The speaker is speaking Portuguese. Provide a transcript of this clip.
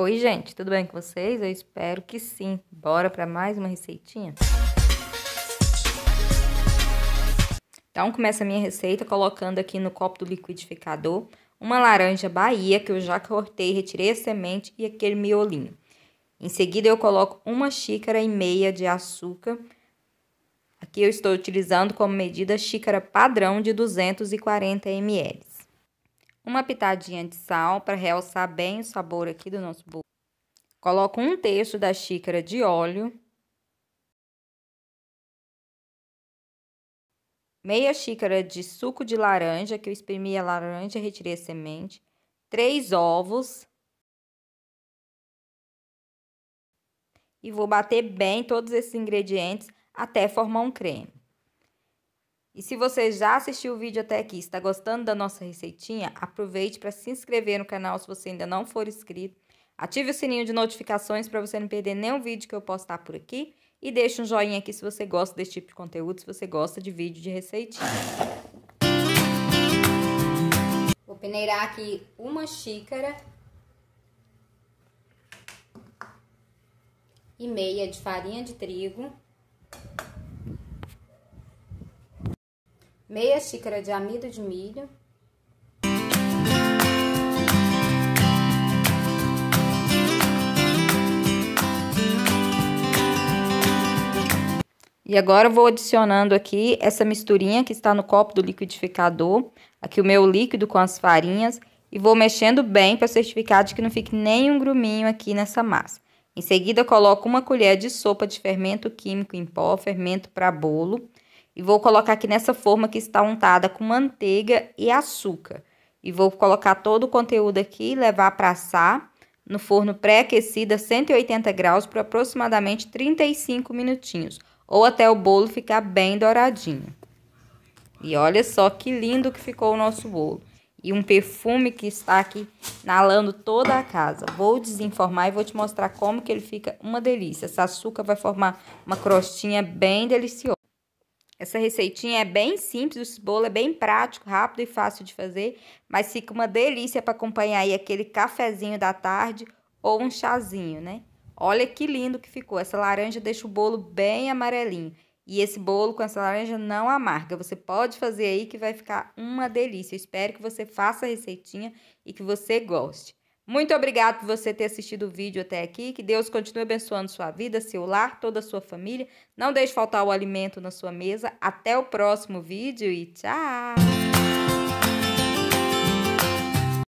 Oi, gente, tudo bem com vocês? Eu espero que sim. Bora para mais uma receitinha? Então, começa a minha receita colocando aqui no copo do liquidificador uma laranja Bahia que eu já cortei, retirei a semente e aquele miolinho. Em seguida, eu coloco uma xícara e meia de açúcar. Aqui eu estou utilizando como medida xícara padrão de 240 ml uma pitadinha de sal para realçar bem o sabor aqui do nosso bolo. Coloco um terço da xícara de óleo, meia xícara de suco de laranja, que eu espremi a laranja e retirei a semente, três ovos, e vou bater bem todos esses ingredientes até formar um creme. E se você já assistiu o vídeo até aqui e está gostando da nossa receitinha, aproveite para se inscrever no canal se você ainda não for inscrito. Ative o sininho de notificações para você não perder nenhum vídeo que eu postar por aqui. E deixe um joinha aqui se você gosta desse tipo de conteúdo, se você gosta de vídeo de receitinha. Vou peneirar aqui uma xícara e meia de farinha de trigo. meia xícara de amido de milho, E agora eu vou adicionando aqui essa misturinha que está no copo do liquidificador, aqui o meu líquido com as farinhas, e vou mexendo bem para certificar de que não fique nenhum gruminho aqui nessa massa. Em seguida, coloco uma colher de sopa de fermento químico em pó, fermento para bolo, e vou colocar aqui nessa forma que está untada com manteiga e açúcar. E vou colocar todo o conteúdo aqui e levar para assar no forno pré-aquecido a 180 graus por aproximadamente 35 minutinhos. Ou até o bolo ficar bem douradinho. E olha só que lindo que ficou o nosso bolo. E um perfume que está aqui inalando toda a casa. Vou desenformar e vou te mostrar como que ele fica uma delícia. Esse açúcar vai formar uma crostinha bem deliciosa. Essa receitinha é bem simples, o bolo é bem prático, rápido e fácil de fazer, mas fica uma delícia para acompanhar aí aquele cafezinho da tarde ou um chazinho, né? Olha que lindo que ficou. Essa laranja deixa o bolo bem amarelinho. E esse bolo com essa laranja não amarga. Você pode fazer aí que vai ficar uma delícia. Eu espero que você faça a receitinha e que você goste. Muito obrigado por você ter assistido o vídeo até aqui. Que Deus continue abençoando sua vida, seu lar, toda a sua família. Não deixe faltar o alimento na sua mesa. Até o próximo vídeo e tchau!